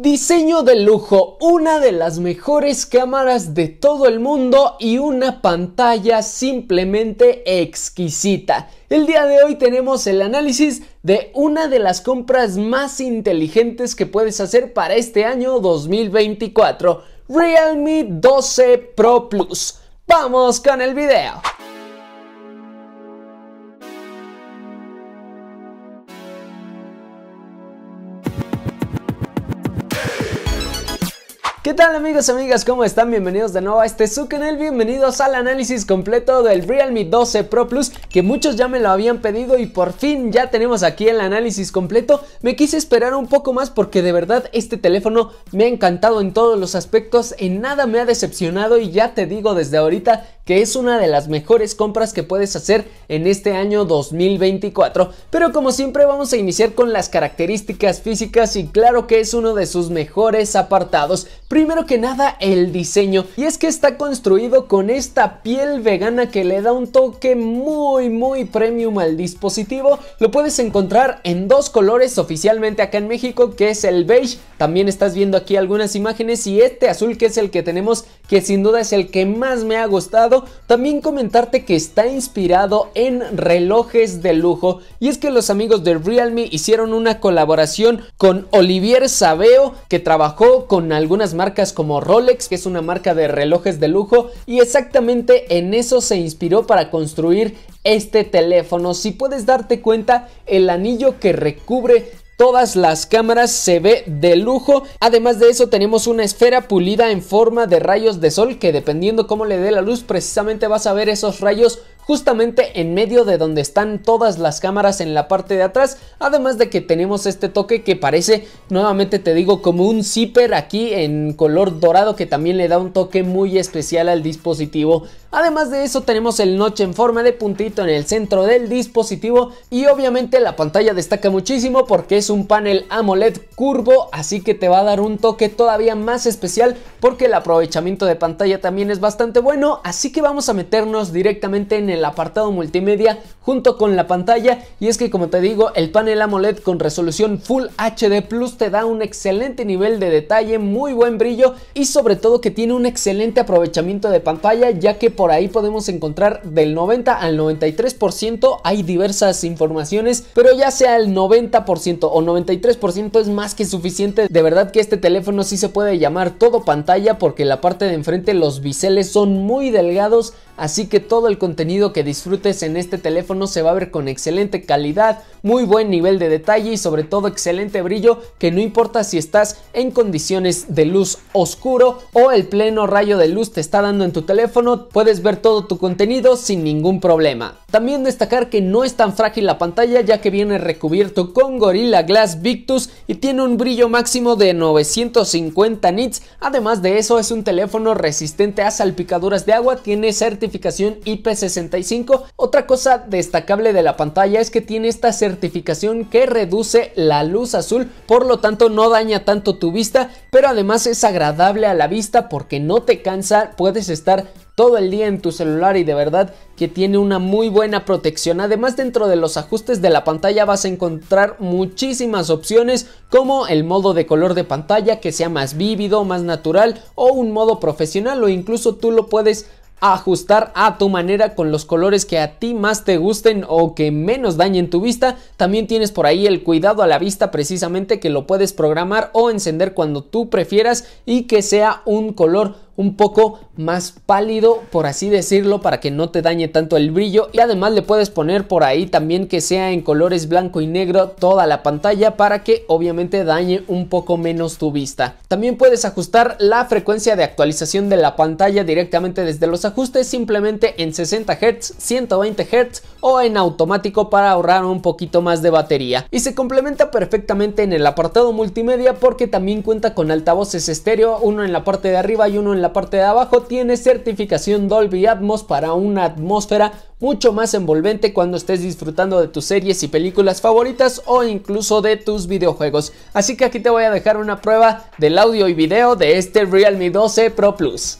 Diseño de lujo, una de las mejores cámaras de todo el mundo y una pantalla simplemente exquisita. El día de hoy tenemos el análisis de una de las compras más inteligentes que puedes hacer para este año 2024, Realme 12 Pro Plus. Vamos con el video. ¿Qué tal amigos, y amigas? ¿Cómo están? Bienvenidos de nuevo a este su canal, bienvenidos al análisis completo del Realme 12 Pro Plus que muchos ya me lo habían pedido y por fin ya tenemos aquí el análisis completo. Me quise esperar un poco más porque de verdad este teléfono me ha encantado en todos los aspectos, en nada me ha decepcionado y ya te digo desde ahorita que es una de las mejores compras que puedes hacer en este año 2024. Pero como siempre vamos a iniciar con las características físicas y claro que es uno de sus mejores apartados. Primero que nada, el diseño. Y es que está construido con esta piel vegana que le da un toque muy, muy premium al dispositivo. Lo puedes encontrar en dos colores oficialmente acá en México, que es el beige. También estás viendo aquí algunas imágenes y este azul que es el que tenemos, que sin duda es el que más me ha gustado. También comentarte que está inspirado en relojes de lujo. Y es que los amigos de Realme hicieron una colaboración con Olivier Sabeo, que trabajó con algunas marcas como Rolex, que es una marca de relojes de lujo, y exactamente en eso se inspiró para construir este teléfono. Si puedes darte cuenta, el anillo que recubre Todas las cámaras se ve de lujo. Además de eso tenemos una esfera pulida en forma de rayos de sol que dependiendo cómo le dé la luz precisamente vas a ver esos rayos justamente en medio de donde están todas las cámaras en la parte de atrás, además de que tenemos este toque que parece, nuevamente te digo, como un zipper aquí en color dorado que también le da un toque muy especial al dispositivo. Además de eso tenemos el notch en forma de puntito en el centro del dispositivo y obviamente la pantalla destaca muchísimo porque es un panel AMOLED curvo, así que te va a dar un toque todavía más especial porque el aprovechamiento de pantalla también es bastante bueno, así que vamos a meternos directamente en el el apartado multimedia junto con la pantalla y es que como te digo el panel AMOLED con resolución Full HD Plus te da un excelente nivel de detalle, muy buen brillo y sobre todo que tiene un excelente aprovechamiento de pantalla ya que por ahí podemos encontrar del 90 al 93% hay diversas informaciones pero ya sea el 90% o 93% es más que suficiente de verdad que este teléfono sí se puede llamar todo pantalla porque la parte de enfrente los biseles son muy delgados así que todo el contenido que disfrutes en este teléfono se va a ver con excelente calidad, muy buen nivel de detalle y sobre todo excelente brillo que no importa si estás en condiciones de luz oscuro o el pleno rayo de luz te está dando en tu teléfono, puedes ver todo tu contenido sin ningún problema. También destacar que no es tan frágil la pantalla ya que viene recubierto con Gorilla Glass Victus y tiene un brillo máximo de 950 nits, además de eso es un teléfono resistente a salpicaduras de agua, tiene certificado certificación IP65. Otra cosa destacable de la pantalla es que tiene esta certificación que reduce la luz azul, por lo tanto no daña tanto tu vista, pero además es agradable a la vista porque no te cansa, puedes estar todo el día en tu celular y de verdad que tiene una muy buena protección. Además dentro de los ajustes de la pantalla vas a encontrar muchísimas opciones como el modo de color de pantalla que sea más vívido, más natural o un modo profesional o incluso tú lo puedes ajustar a tu manera con los colores que a ti más te gusten o que menos dañen tu vista. También tienes por ahí el cuidado a la vista precisamente que lo puedes programar o encender cuando tú prefieras y que sea un color un poco más pálido, por así decirlo, para que no te dañe tanto el brillo. Y además le puedes poner por ahí también que sea en colores blanco y negro toda la pantalla para que obviamente dañe un poco menos tu vista. También puedes ajustar la frecuencia de actualización de la pantalla directamente desde los ajustes, simplemente en 60 Hz, 120 Hz o en automático para ahorrar un poquito más de batería. Y se complementa perfectamente en el apartado multimedia porque también cuenta con altavoces estéreo, uno en la parte de arriba y uno en la la parte de abajo tiene certificación Dolby Atmos para una atmósfera mucho más envolvente cuando estés disfrutando de tus series y películas favoritas o incluso de tus videojuegos. Así que aquí te voy a dejar una prueba del audio y video de este Realme 12 Pro Plus.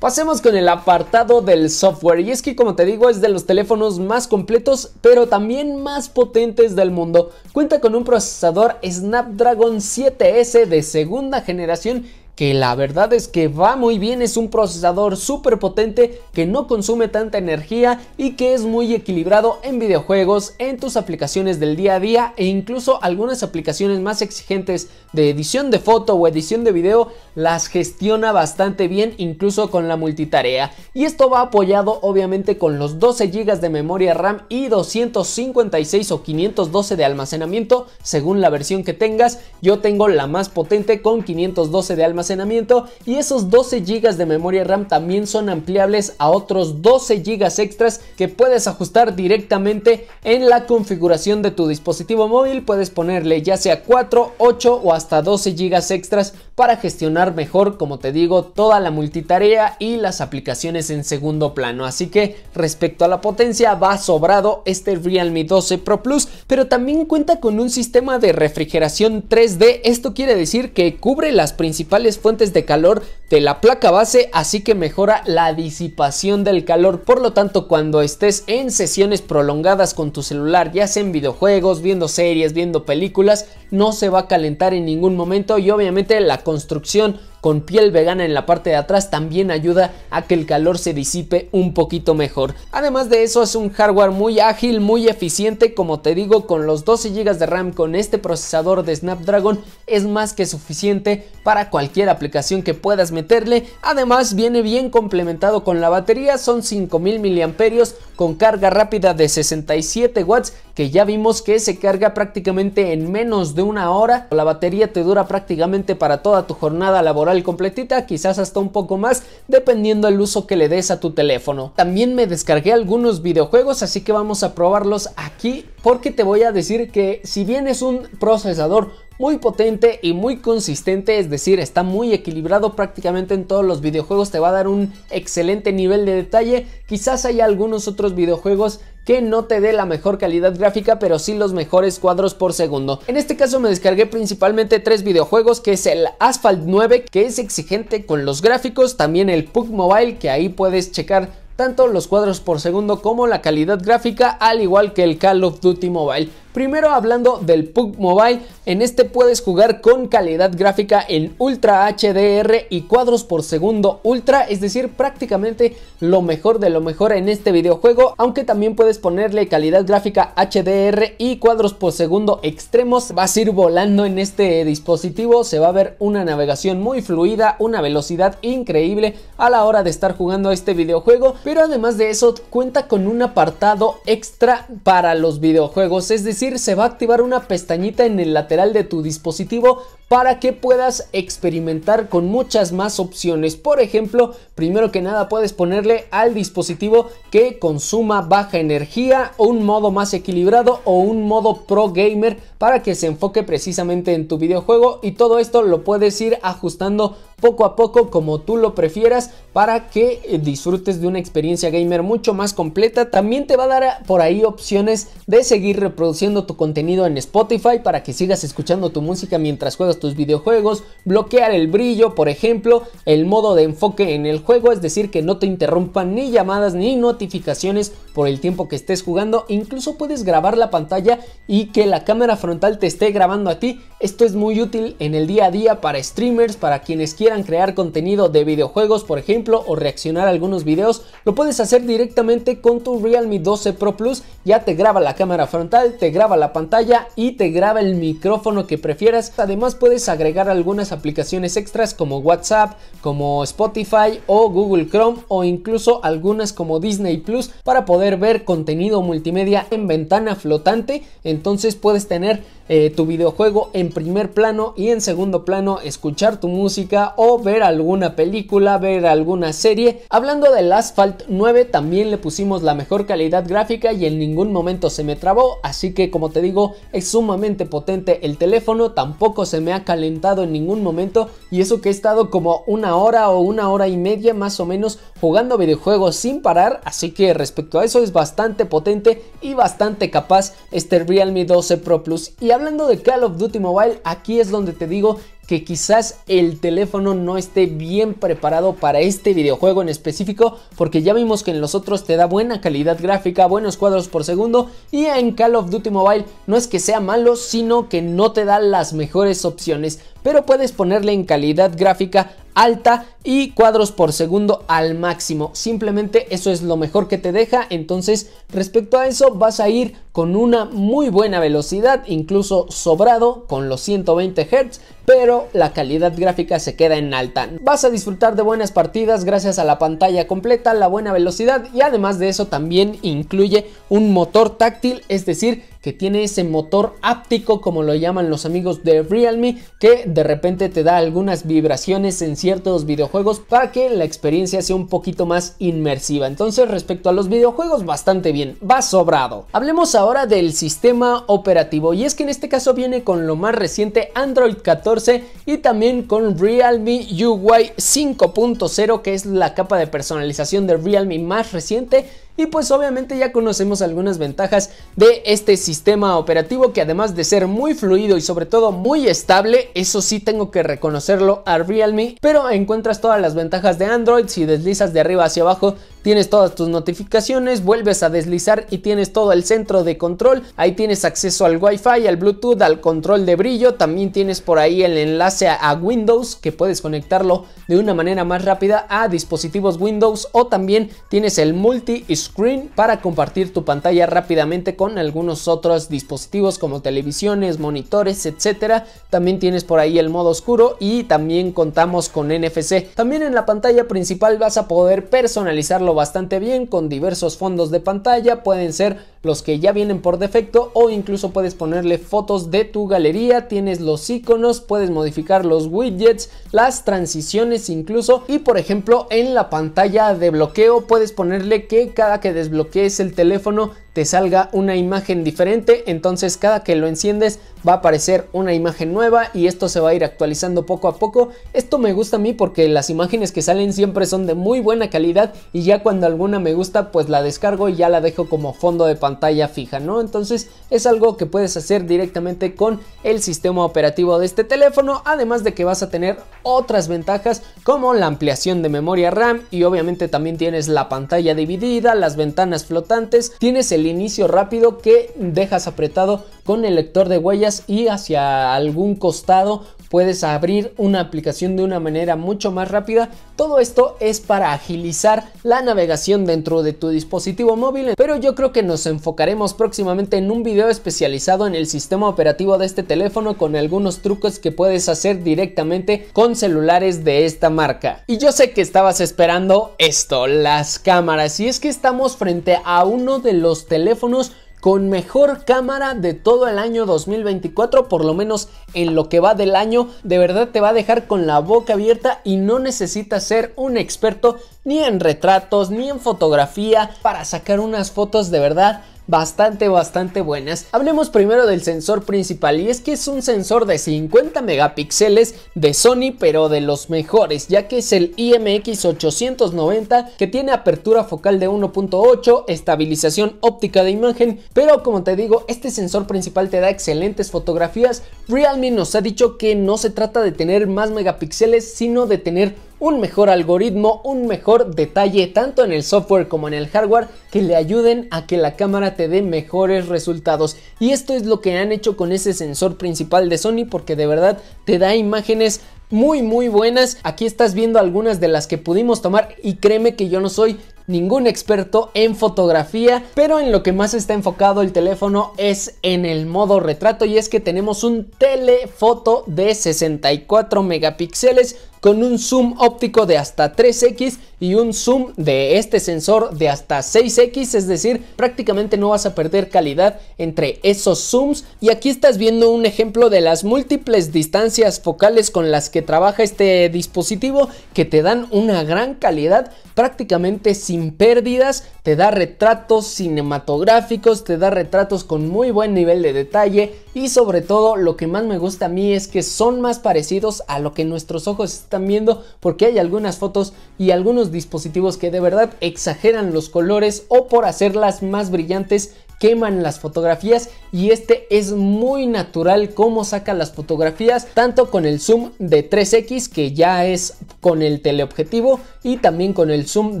Pasemos con el apartado del software y es que como te digo es de los teléfonos más completos pero también más potentes del mundo. Cuenta con un procesador Snapdragon 7S de segunda generación que la verdad es que va muy bien, es un procesador súper potente que no consume tanta energía y que es muy equilibrado en videojuegos, en tus aplicaciones del día a día e incluso algunas aplicaciones más exigentes de edición de foto o edición de video las gestiona bastante bien incluso con la multitarea y esto va apoyado obviamente con los 12 GB de memoria RAM y 256 o 512 de almacenamiento según la versión que tengas yo tengo la más potente con 512 de almacenamiento almacenamiento y esos 12 GB de memoria RAM también son ampliables a otros 12 GB extras que puedes ajustar directamente en la configuración de tu dispositivo móvil. Puedes ponerle ya sea 4, 8 o hasta 12 GB extras para gestionar mejor, como te digo, toda la multitarea y las aplicaciones en segundo plano. Así que respecto a la potencia va sobrado este Realme 12 Pro Plus, pero también cuenta con un sistema de refrigeración 3D. Esto quiere decir que cubre las principales fuentes de calor de la placa base, así que mejora la disipación del calor. Por lo tanto, cuando estés en sesiones prolongadas con tu celular, ya sea en videojuegos, viendo series, viendo películas, no se va a calentar en ningún momento y obviamente la construcción con piel vegana en la parte de atrás también ayuda a que el calor se disipe un poquito mejor. Además de eso es un hardware muy ágil, muy eficiente, como te digo con los 12 GB de RAM con este procesador de Snapdragon es más que suficiente para cualquier aplicación que puedas meterle. Además viene bien complementado con la batería, son 5000 mAh con carga rápida de 67 watts que ya vimos que se carga prácticamente en menos de una hora. La batería te dura prácticamente para toda tu jornada laboral completita, quizás hasta un poco más, dependiendo el uso que le des a tu teléfono. También me descargué algunos videojuegos, así que vamos a probarlos aquí porque te voy a decir que si bien es un procesador muy potente y muy consistente, es decir, está muy equilibrado prácticamente en todos los videojuegos, te va a dar un excelente nivel de detalle. Quizás haya algunos otros videojuegos que no te dé la mejor calidad gráfica, pero sí los mejores cuadros por segundo. En este caso me descargué principalmente tres videojuegos, que es el Asphalt 9, que es exigente con los gráficos, también el Pug Mobile, que ahí puedes checar tanto los cuadros por segundo como la calidad gráfica, al igual que el Call of Duty Mobile. Primero hablando del PUBG Mobile, en este puedes jugar con calidad gráfica en Ultra HDR y cuadros por segundo Ultra, es decir, prácticamente lo mejor de lo mejor en este videojuego, aunque también puedes ponerle calidad gráfica HDR y cuadros por segundo extremos, vas a ir volando en este dispositivo, se va a ver una navegación muy fluida, una velocidad increíble a la hora de estar jugando este videojuego pero además de eso cuenta con un apartado extra para los videojuegos, es decir, se va a activar una pestañita en el lateral de tu dispositivo para que puedas experimentar con muchas más opciones. Por ejemplo, primero que nada puedes ponerle al dispositivo que consuma baja energía, un modo más equilibrado o un modo pro gamer para que se enfoque precisamente en tu videojuego y todo esto lo puedes ir ajustando poco a poco como tú lo prefieras para que eh, disfrutes de una experiencia gamer mucho más completa. También te va a dar eh, por ahí opciones de seguir reproduciendo tu contenido en Spotify para que sigas escuchando tu música mientras juegas tus videojuegos, bloquear el brillo, por ejemplo, el modo de enfoque en el juego, es decir, que no te interrumpan ni llamadas ni notificaciones por el tiempo que estés jugando, incluso puedes grabar la pantalla y que la cámara frontal te esté grabando a ti. Esto es muy útil en el día a día para streamers, para quienes quieran crear contenido de videojuegos, por ejemplo, o reaccionar a algunos vídeos lo puedes hacer directamente con tu Realme 12 Pro Plus. Ya te graba la cámara frontal, te graba la pantalla y te graba el micrófono que prefieras. Además puedes agregar algunas aplicaciones extras como WhatsApp, como Spotify o Google Chrome o incluso algunas como Disney Plus para poder ver contenido multimedia en ventana flotante. Entonces puedes tener eh, tu videojuego en primer plano y en segundo plano, escuchar tu música o ver alguna película, ver alguna serie. Hablando del Asphalt 9 también le pusimos la mejor calidad gráfica y en ningún momento se me trabó, así que como te digo es sumamente potente el teléfono, tampoco se me ha calentado en ningún momento y eso que he estado como una hora o una hora y media más o menos jugando videojuegos sin parar, así que respecto a eso es bastante potente y bastante capaz este Realme 12 Pro Plus. Y hablando de Call of Duty Mobile, aquí es donde te digo que quizás el teléfono no esté bien preparado para este videojuego en específico porque ya vimos que en los otros te da buena calidad gráfica, buenos cuadros por segundo y en Call of Duty Mobile no es que sea malo sino que no te da las mejores opciones pero puedes ponerle en calidad gráfica alta y cuadros por segundo al máximo. Simplemente eso es lo mejor que te deja. Entonces, respecto a eso, vas a ir con una muy buena velocidad, incluso sobrado con los 120 Hz pero la calidad gráfica se queda en alta. Vas a disfrutar de buenas partidas gracias a la pantalla completa, la buena velocidad y además de eso también incluye un motor táctil, es decir, que tiene ese motor áptico, como lo llaman los amigos de Realme, que de repente te da algunas vibraciones en ciertos videojuegos para que la experiencia sea un poquito más inmersiva. Entonces, respecto a los videojuegos, bastante bien, va sobrado. Hablemos ahora del sistema operativo, y es que en este caso viene con lo más reciente Android 14 y también con Realme UI 5.0, que es la capa de personalización de Realme más reciente y pues obviamente ya conocemos algunas ventajas de este sistema operativo que además de ser muy fluido y sobre todo muy estable, eso sí tengo que reconocerlo a Realme, pero encuentras todas las ventajas de Android si deslizas de arriba hacia abajo Tienes todas tus notificaciones, vuelves a deslizar y tienes todo el centro de control. Ahí tienes acceso al Wi-Fi, al Bluetooth, al control de brillo. También tienes por ahí el enlace a Windows que puedes conectarlo de una manera más rápida a dispositivos Windows o también tienes el multi-screen para compartir tu pantalla rápidamente con algunos otros dispositivos como televisiones, monitores, etcétera. También tienes por ahí el modo oscuro y también contamos con NFC. También en la pantalla principal vas a poder personalizarlo bastante bien con diversos fondos de pantalla, pueden ser los que ya vienen por defecto o incluso puedes ponerle fotos de tu galería, tienes los iconos, puedes modificar los widgets, las transiciones incluso y por ejemplo en la pantalla de bloqueo puedes ponerle que cada que desbloquees el teléfono te salga una imagen diferente, entonces cada que lo enciendes va a aparecer una imagen nueva y esto se va a ir actualizando poco a poco. Esto me gusta a mí porque las imágenes que salen siempre son de muy buena calidad y ya cuando alguna me gusta pues la descargo y ya la dejo como fondo de pantalla pantalla fija, ¿no? Entonces es algo que puedes hacer directamente con el sistema operativo de este teléfono, además de que vas a tener otras ventajas como la ampliación de memoria RAM y obviamente también tienes la pantalla dividida, las ventanas flotantes, tienes el inicio rápido que dejas apretado con el lector de huellas y hacia algún costado puedes abrir una aplicación de una manera mucho más rápida. Todo esto es para agilizar la navegación dentro de tu dispositivo móvil, pero yo creo que nos enfocaremos próximamente en un video especializado en el sistema operativo de este teléfono con algunos trucos que puedes hacer directamente con celulares de esta marca. Y yo sé que estabas esperando esto, las cámaras, y es que estamos frente a uno de los teléfonos con mejor cámara de todo el año 2024, por lo menos en lo que va del año, de verdad te va a dejar con la boca abierta y no necesitas ser un experto ni en retratos ni en fotografía para sacar unas fotos de verdad bastante, bastante buenas. Hablemos primero del sensor principal y es que es un sensor de 50 megapíxeles de Sony, pero de los mejores, ya que es el IMX 890 que tiene apertura focal de 1.8, estabilización óptica de imagen, pero como te digo, este sensor principal te da excelentes fotografías. Realme nos ha dicho que no se trata de tener más megapíxeles, sino de tener un mejor algoritmo, un mejor detalle tanto en el software como en el hardware que le ayuden a que la cámara te dé mejores resultados. Y esto es lo que han hecho con ese sensor principal de Sony porque de verdad te da imágenes muy muy buenas. Aquí estás viendo algunas de las que pudimos tomar y créeme que yo no soy ningún experto en fotografía, pero en lo que más está enfocado el teléfono es en el modo retrato y es que tenemos un telefoto de 64 megapíxeles con un zoom óptico de hasta 3x y un zoom de este sensor de hasta 6x, es decir, prácticamente no vas a perder calidad entre esos zooms. Y aquí estás viendo un ejemplo de las múltiples distancias focales con las que trabaja este dispositivo que te dan una gran calidad prácticamente sin pérdidas, te da retratos cinematográficos, te da retratos con muy buen nivel de detalle y sobre todo lo que más me gusta a mí es que son más parecidos a lo que nuestros ojos viendo porque hay algunas fotos y algunos dispositivos que de verdad exageran los colores o por hacerlas más brillantes queman las fotografías y este es muy natural como saca las fotografías tanto con el zoom de 3x que ya es con el teleobjetivo y también con el zoom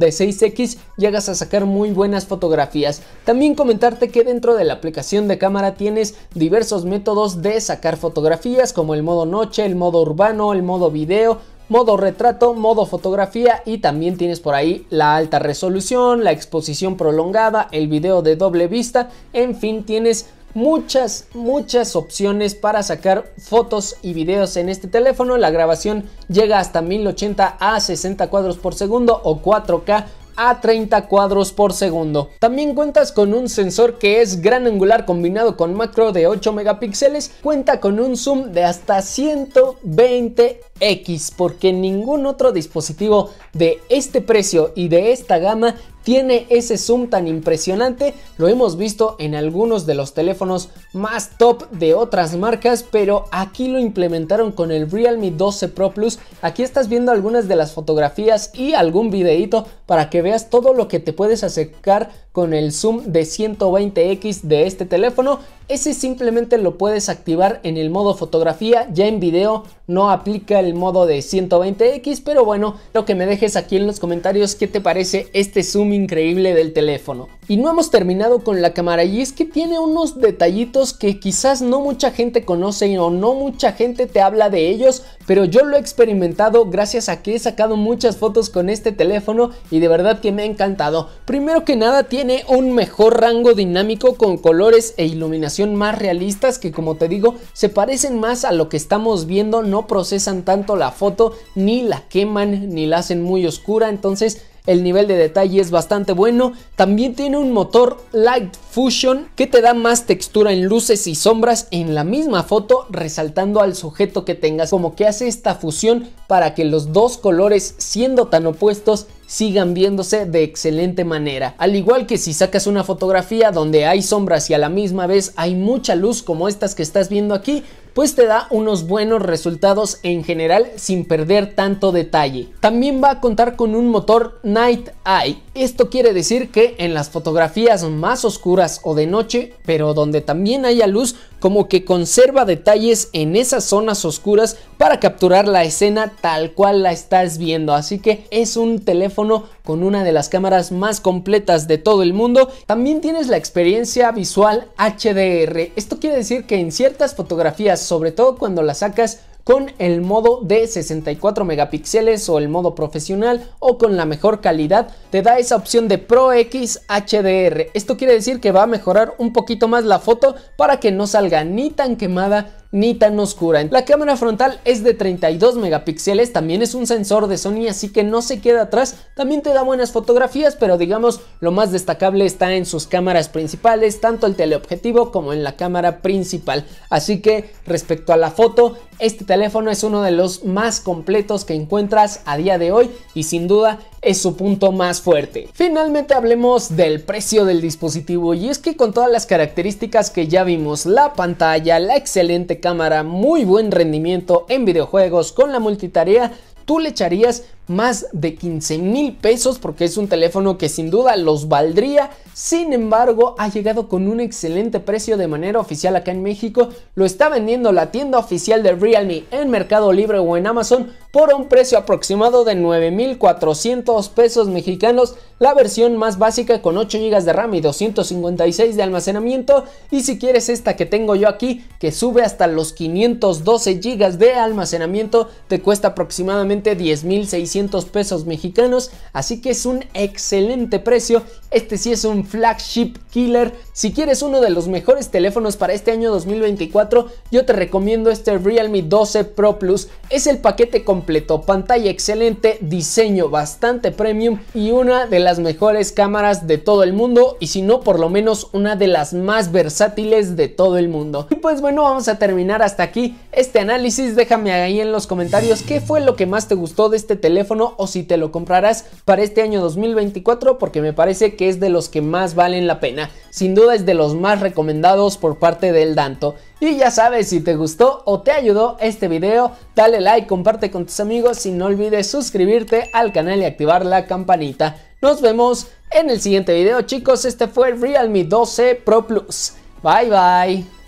de 6x llegas a sacar muy buenas fotografías también comentarte que dentro de la aplicación de cámara tienes diversos métodos de sacar fotografías como el modo noche el modo urbano el modo video modo retrato, modo fotografía y también tienes por ahí la alta resolución, la exposición prolongada, el video de doble vista, en fin, tienes muchas, muchas opciones para sacar fotos y videos en este teléfono. La grabación llega hasta 1080 a 60 cuadros por segundo o 4K a 30 cuadros por segundo. También cuentas con un sensor que es gran angular combinado con macro de 8 megapíxeles, cuenta con un zoom de hasta 120x porque ningún otro dispositivo de este precio y de esta gama tiene ese zoom tan impresionante. Lo hemos visto en algunos de los teléfonos más top de otras marcas, pero aquí lo implementaron con el Realme 12 Pro Plus. Aquí estás viendo algunas de las fotografías y algún videito para que veas todo lo que te puedes acercar con el zoom de 120x de este teléfono. Ese simplemente lo puedes activar en el modo fotografía, ya en video no aplica el modo de 120x, pero bueno, lo que me dejes aquí en los comentarios qué te parece este zoom increíble del teléfono. Y no hemos terminado con la cámara y es que tiene unos detallitos que quizás no mucha gente conoce o no mucha gente te habla de ellos, pero yo lo he experimentado gracias a que he sacado muchas fotos con este teléfono y de verdad que me ha encantado. Primero que nada tiene un mejor rango dinámico con colores e iluminación más realistas que como te digo se parecen más a lo que estamos viendo, no procesan tanto la foto ni la queman ni la hacen muy oscura, entonces el nivel de detalle es bastante bueno. También tiene un motor Light Fusion que te da más textura en luces y sombras en la misma foto, resaltando al sujeto que tengas, como que hace esta fusión para que los dos colores, siendo tan opuestos, sigan viéndose de excelente manera. Al igual que si sacas una fotografía donde hay sombras y a la misma vez hay mucha luz como estas que estás viendo aquí, pues te da unos buenos resultados en general sin perder tanto detalle. También va a contar con un motor Night Eye. Esto quiere decir que en las fotografías más oscuras o de noche, pero donde también haya luz, como que conserva detalles en esas zonas oscuras para capturar la escena tal cual la estás viendo. Así que es un teléfono con una de las cámaras más completas de todo el mundo. También tienes la experiencia visual HDR. Esto quiere decir que en ciertas fotografías, sobre todo cuando las sacas con el modo de 64 megapíxeles o el modo profesional o con la mejor calidad te da esa opción de Pro X HDR. Esto quiere decir que va a mejorar un poquito más la foto para que no salga ni tan quemada ni tan oscura. La cámara frontal es de 32 megapíxeles, también es un sensor de Sony así que no se queda atrás, también te da buenas fotografías pero digamos lo más destacable está en sus cámaras principales, tanto el teleobjetivo como en la cámara principal, así que respecto a la foto, este teléfono es uno de los más completos que encuentras a día de hoy y sin duda es su punto más fuerte. Finalmente hablemos del precio del dispositivo y es que con todas las características que ya vimos, la pantalla, la excelente cámara, muy buen rendimiento en videojuegos con la multitarea, tú le echarías más de 15 mil pesos porque es un teléfono que sin duda los valdría. Sin embargo, ha llegado con un excelente precio de manera oficial acá en México. Lo está vendiendo la tienda oficial de Realme en Mercado Libre o en Amazon por un precio aproximado de 9.400 pesos mexicanos. La versión más básica con 8 GB de RAM y 256 de almacenamiento. Y si quieres esta que tengo yo aquí, que sube hasta los 512 GB de almacenamiento, te cuesta aproximadamente 10.600 pesos mexicanos, así que es un excelente precio. Este sí es un flagship killer. Si quieres uno de los mejores teléfonos para este año 2024, yo te recomiendo este Realme 12 Pro Plus. Es el paquete completo, pantalla excelente, diseño bastante premium y una de las mejores cámaras de todo el mundo y si no por lo menos una de las más versátiles de todo el mundo. Y pues bueno, vamos a terminar hasta aquí este análisis. Déjame ahí en los comentarios qué fue lo que más te gustó de este teléfono o si te lo comprarás para este año 2024 porque me parece que es de los que más valen la pena. Sin duda es de los más recomendados por parte del Danto. Y ya sabes, si te gustó o te ayudó este video, dale like, comparte con tus amigos y no olvides suscribirte al canal y activar la campanita. Nos vemos en el siguiente video chicos, este fue el Realme 12 Pro Plus. Bye bye.